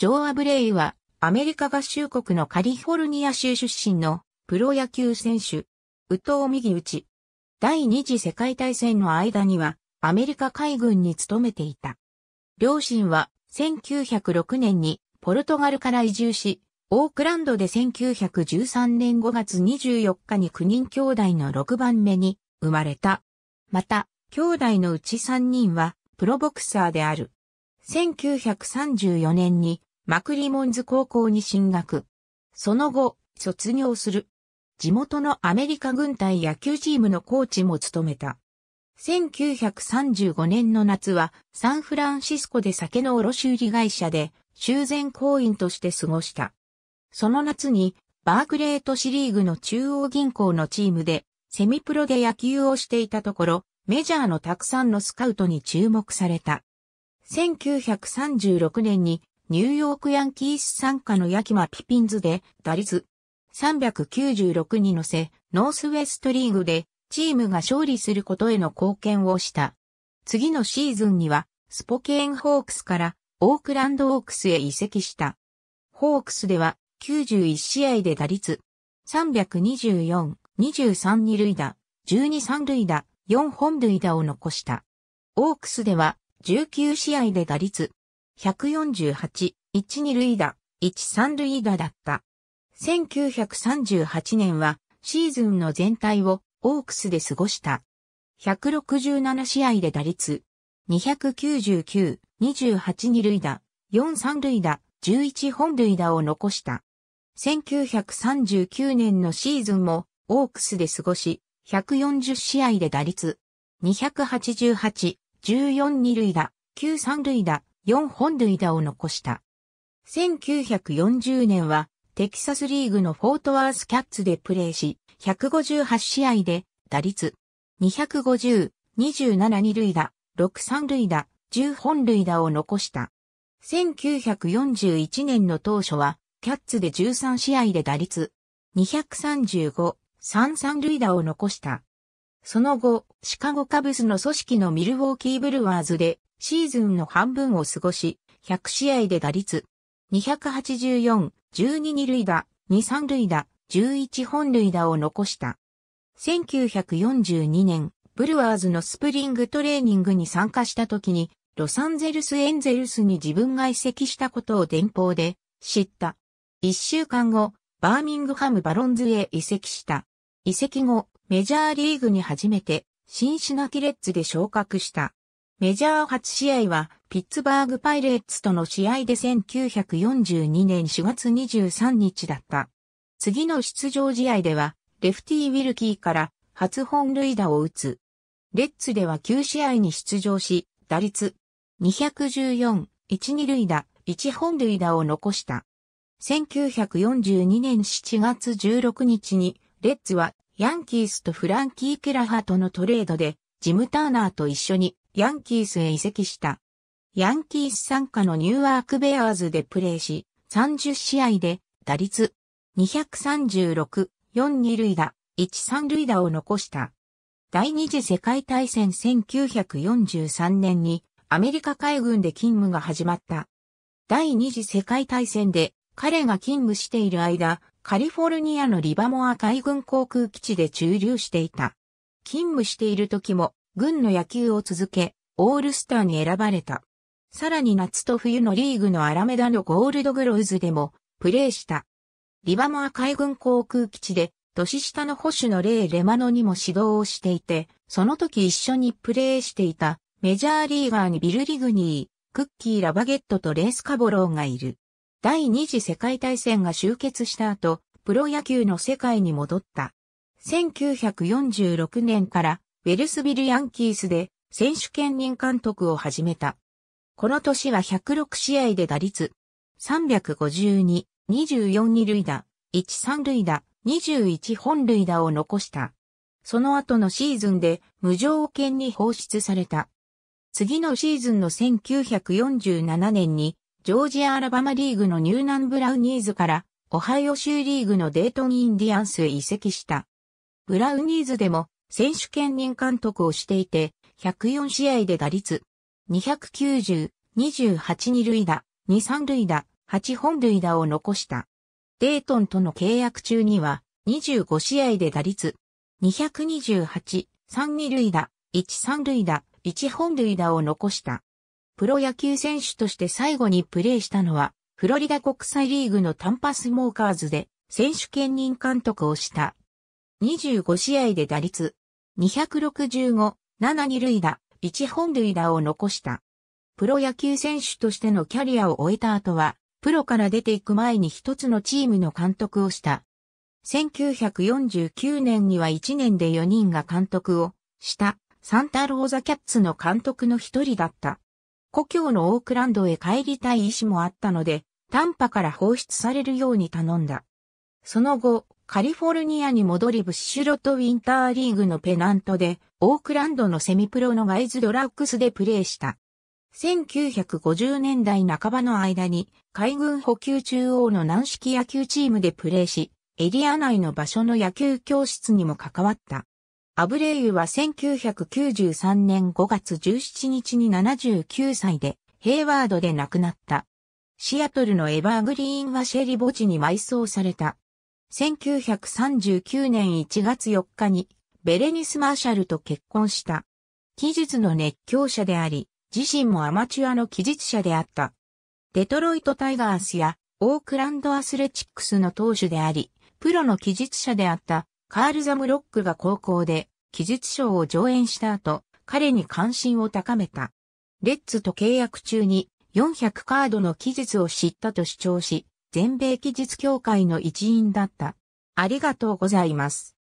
ジョー・アブレイは、アメリカ合衆国のカリフォルニア州出身のプロ野球選手、右投右打ち。第二次世界大戦の間には、アメリカ海軍に勤めていた。両親は、1906年にポルトガルから移住し、オークランドで1913年5月24日に9人兄弟の6番目に生まれた。また、兄弟のうち3人はプロボクサーである。1934年にマクリモンズ高校に進学。その後、卒業する。地元のアメリカ軍隊野球チームのコーチも務めた。1935年の夏はサンフランシスコで酒の卸売会社で修繕行員として過ごした。その夏にバークレートシリーグの中央銀行のチームでセミプロで野球をしていたところメジャーのたくさんのスカウトに注目された。1936年にニューヨークヤンキース参加のヤキマピピンズで打率396に乗せ、ノースウェストリーグでチームが勝利することへの貢献をした。次のシーズンには、スポケーンホークスからオークランドオークスへ移籍した。ホークスでは91試合で打率324、23二塁打、12三塁打、4本塁打を残した。オークスでは19試合で打率148、1、2塁打、1、3塁打だった。1938年はシーズンの全体をオークスで過ごした。167試合で打率、299、28二塁打、4三塁打、11本塁打を残した。1939年のシーズンもオークスで過ごし、140試合で打率、288、14二塁打、9三塁打、4本塁打を残した。1940年はテキサスリーグのフォートワースキャッツでプレーし、158試合で打率250、27二塁打、6三塁打、10本塁打を残した。1941年の当初は、キャッツで13試合で打率235、3三塁打を残した。その後、シカゴカブスの組織のミルウォーキーブルワーズでシーズンの半分を過ごし、100試合で打率284、12二塁打、2三塁打、11本塁打を残した。1942年、ブルワーズのスプリングトレーニングに参加した時に、ロサンゼルスエンゼルスに自分が移籍したことを電報で知った。一週間後、バーミングハムバロンズへ移籍した。移籍後、メジャーリーグに初めて、シンシナティレッツで昇格した。メジャー初試合は、ピッツバーグパイレッツとの試合で1942年4月23日だった。次の出場試合では、レフティー・ウィルキーから初本塁打を打つ。レッツでは9試合に出場し、打率214、12塁打、1本塁打を残した。1942年7月16日に、レッツはヤンキースとフランキー・ケラハとのトレードで、ジム・ターナーと一緒にヤンキースへ移籍した。ヤンキース参加のニューアーク・ベアーズでプレーし、30試合で打率236、4 2塁打、1 3塁打を残した。第二次世界大戦1943年にアメリカ海軍で勤務が始まった。第二次世界大戦で彼が勤務している間、カリフォルニアのリバモア海軍航空基地で駐留していた。勤務している時も、軍の野球を続け、オールスターに選ばれた。さらに夏と冬のリーグのアラメダのゴールドグローズでも、プレーした。リバモア海軍航空基地で、年下の保守のレイ・レマノにも指導をしていて、その時一緒にプレーしていたメジャーリーガーにビル・リグニー、クッキー・ラバゲットとレース・カボローがいる。第二次世界大戦が終結した後、プロ野球の世界に戻った。1946年からウェルスビルヤンキースで選手兼任監督を始めた。この年は106試合で打率352、24二塁打、1三塁打、21本塁打を残した。その後のシーズンで無条件に放出された。次のシーズンの1947年にジョージア・アラバマリーグのニューナンブラウニーズからオハイオ州リーグのデートン・インディアンスへ移籍した。ブラウニーズでも選手兼任監督をしていて、104試合で打率290、28二塁打、2三塁打、8本塁打を残した。デートンとの契約中には25試合で打率228、3二塁打、1三塁打、1本塁打を残した。プロ野球選手として最後にプレーしたのは、フロリダ国際リーグのタンパスモーカーズで選手兼任監督をした。25試合で打率265、7二塁打、1本塁打を残した。プロ野球選手としてのキャリアを終えた後は、プロから出ていく前に一つのチームの監督をした。1949年には1年で4人が監督をした、サンタローザキャッツの監督の一人だった。故郷のオークランドへ帰りたい意志もあったので、短波から放出されるように頼んだ。その後、カリフォルニアに戻りブッシュロットウィンターリーグのペナントで、オークランドのセミプロのガイズドラッグスでプレーした。1950年代半ばの間に、海軍補給中央の軟式野球チームでプレーし、エリア内の場所の野球教室にも関わった。アブレイユは1993年5月17日に79歳で、ヘイワードで亡くなった。シアトルのエバーグリーンはシェリ墓地に埋葬された。1939年1月4日にベレニス・マーシャルと結婚した。記述の熱狂者であり、自身もアマチュアの記述者であった。デトロイト・タイガースやオークランド・アスレチックスの投手であり、プロの記述者であったカール・ザムロックが高校で記述賞を上演した後、彼に関心を高めた。レッツと契約中に400カードの記述を知ったと主張し、全米記述協会の一員だった。ありがとうございます。